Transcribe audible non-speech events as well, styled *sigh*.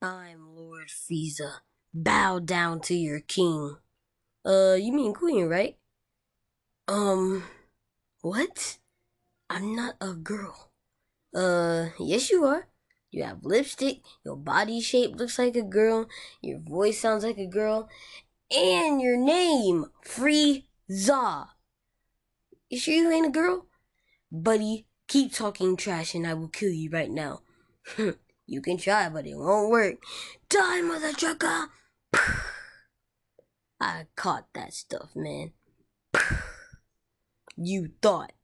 I'm Lord Fiza. Bow down to your king. Uh, you mean queen, right? Um, what? I'm not a girl. Uh, yes, you are. You have lipstick, your body shape looks like a girl, your voice sounds like a girl, and your name, Frieza. You sure you ain't a girl? Buddy, keep talking trash and I will kill you right now. *laughs* You can try, but it won't work. Die, mother trucker! *sighs* I caught that stuff, man. *sighs* You thought